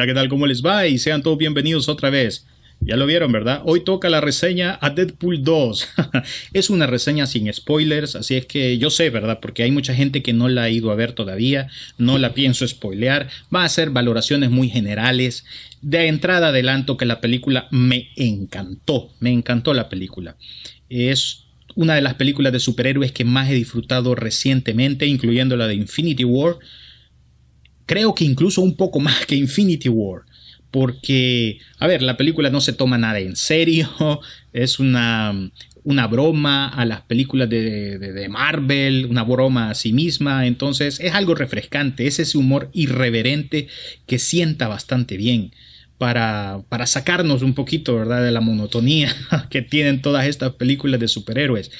Hola, ¿qué tal? ¿Cómo les va? Y sean todos bienvenidos otra vez. Ya lo vieron, ¿verdad? Hoy toca la reseña a Deadpool 2. es una reseña sin spoilers, así es que yo sé, ¿verdad? Porque hay mucha gente que no la ha ido a ver todavía, no la pienso spoilear, va a ser valoraciones muy generales. De entrada adelanto que la película me encantó, me encantó la película. Es una de las películas de superhéroes que más he disfrutado recientemente, incluyendo la de Infinity War creo que incluso un poco más que Infinity War. Porque, a ver, la película no se toma nada en serio, es una, una broma a las películas de, Marvel, una broma a sí misma, entonces es algo refrescante, es ese humor irreverente que sienta bastante bien para, para sacarnos un poquito, ¿verdad?, de la monotonía que tienen todas estas películas de superhéroes.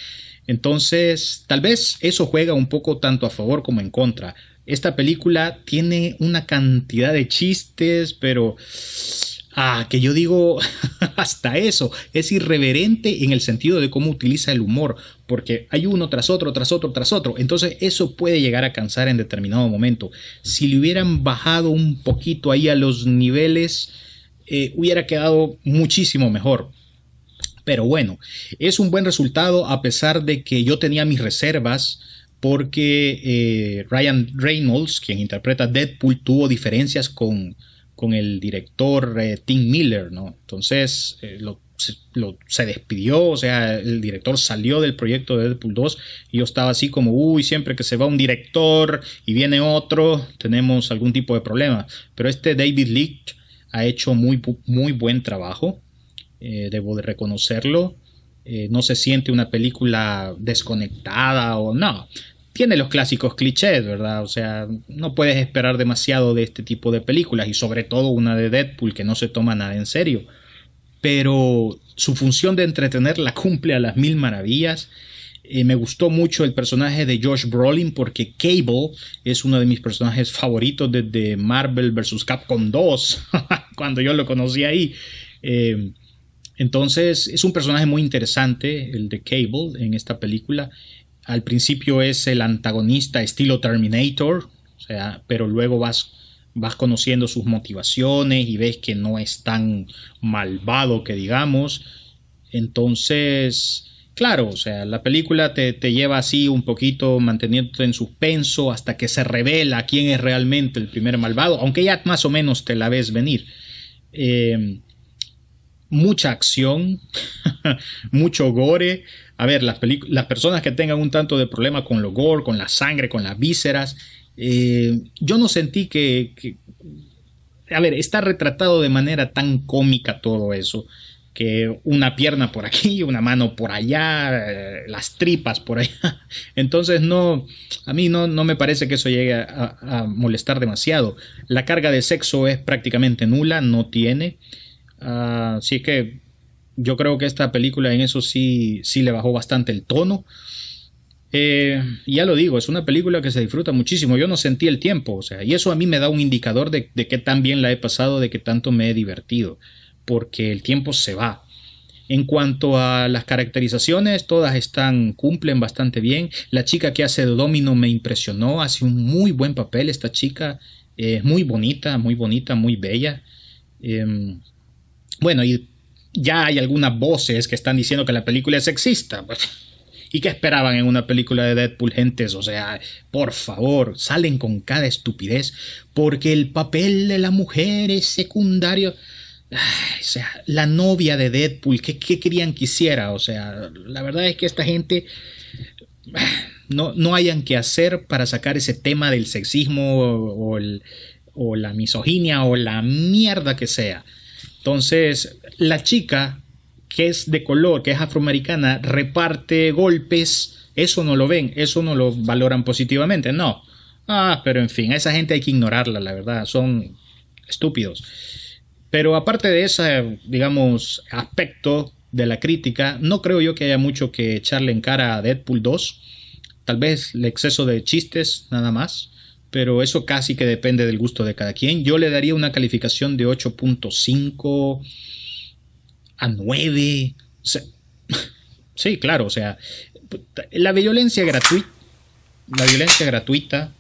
Entonces, tal vez eso juega un poco tanto a favor como en contra. Esta película tiene una cantidad de chistes, pero... Ah, que yo digo hasta eso, es irreverente en el sentido de cómo utiliza el humor, porque hay uno tras otro, tras otro, tras otro, entonces eso puede llegar a cansar en determinado momento. Si le hubieran bajado un poquito ahí a los niveles, eh, hubiera quedado muchísimo mejor. Pero bueno, es un buen resultado a pesar de que yo tenía mis reservas porque eh, Ryan Reynolds, quien interpreta Deadpool, tuvo diferencias con, el director eh, Tim Miller, ¿no? Entonces eh, lo, se, despidió, o sea, el director salió del proyecto de Deadpool 2 y yo estaba así como, uy, siempre que se va un director y viene otro, tenemos algún tipo de problema. Pero este David Leach ha hecho muy, muy buen trabajo, debo de reconocerlo. Eh, no se siente una película desconectada o no. Tiene los clásicos clichés, ¿verdad? O sea, no puedes esperar demasiado de este tipo de películas y sobre todo una de Deadpool que no se toma nada en serio. Pero su función de entretener la cumple a las mil maravillas. Eh, me gustó mucho el personaje de Josh Brolin porque Cable es uno de mis personajes favoritos desde Marvel vs. Capcom 2, cuando yo lo conocí ahí. Eh, entonces es un personaje muy interesante, el de Cable, en esta película. Al principio es el antagonista estilo Terminator, o sea, pero luego vas, vas conociendo sus motivaciones y ves que no es tan malvado que digamos. Entonces, claro, o sea, la película te, te, lleva así un poquito manteniéndote en suspenso hasta que se revela quién es realmente el primer malvado, aunque ya más o menos te la ves venir. Eh, mucha acción, mucho gore. A ver, las, las, personas que tengan un tanto de problema con lo gore, con la sangre, con las vísceras, eh, yo no sentí que, A ver, está retratado de manera tan cómica todo eso, que una pierna por aquí, una mano por allá, eh, las tripas por allá. Entonces, no, a mí no, no me parece que eso llegue a molestar demasiado. La carga de sexo es prácticamente nula, no tiene. Así ah, es que yo creo que esta película en eso sí, sí le bajó bastante el tono. Eh, ya lo digo, es una película que se disfruta muchísimo. Yo no sentí el tiempo, o sea, y eso a mí me da un indicador de, de qué tan bien la he pasado, de que tanto me he divertido, porque el tiempo se va. En cuanto a las caracterizaciones, todas están, cumplen bastante bien. La chica que hace Domino me impresionó, hace un muy buen papel esta chica, es eh, muy bonita, muy bonita, muy bella. Em, bueno, y ya hay algunas voces que están diciendo que la película es sexista. Pues. ¿Y qué esperaban en una película de Deadpool, gentes? O sea, por favor, salen con cada estupidez porque el papel de la mujer es secundario. o sea, la novia de Deadpool, ¿qué, querían que hiciera? O sea, la verdad es que esta gente no, no hayan que hacer para sacar ese tema del sexismo o la misoginia o la mierda que sea. Entonces, la chica que es de color, que es afroamericana, reparte golpes, eso no lo ven, eso no lo valoran positivamente, no. Ah, pero en fin, a esa gente hay que ignorarla, la verdad, son estúpidos. Pero aparte de ese, digamos, aspecto de la crítica, no creo yo que haya mucho que echarle en cara a Deadpool 2. Tal vez el exceso de chistes, nada más pero eso casi que depende del gusto de cada quien. Yo le daría una calificación de 8.5 a 9. sí, claro, o sea, la violencia gratuita, la violencia gratuita.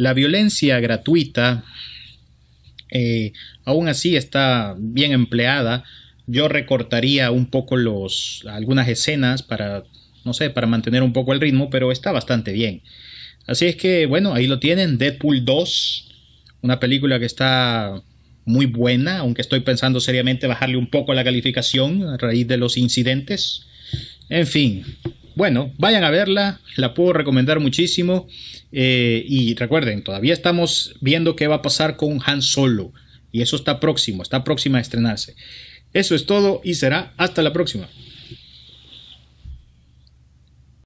La violencia gratuita eh, aún así está bien empleada. Yo recortaría un poco los, algunas escenas para, no sé, para mantener un poco el ritmo, pero está bastante bien. Así es que, bueno, ahí lo tienen, Deadpool 2, una película que está muy buena, aunque estoy pensando seriamente bajarle un poco la calificación a raíz de los incidentes. En fin, bueno, vayan a verla, la puedo recomendar muchísimo. Eh, y recuerden, todavía estamos viendo qué va a pasar con Han Solo. Y eso está próximo, está próxima a estrenarse. Eso es todo y será hasta la próxima.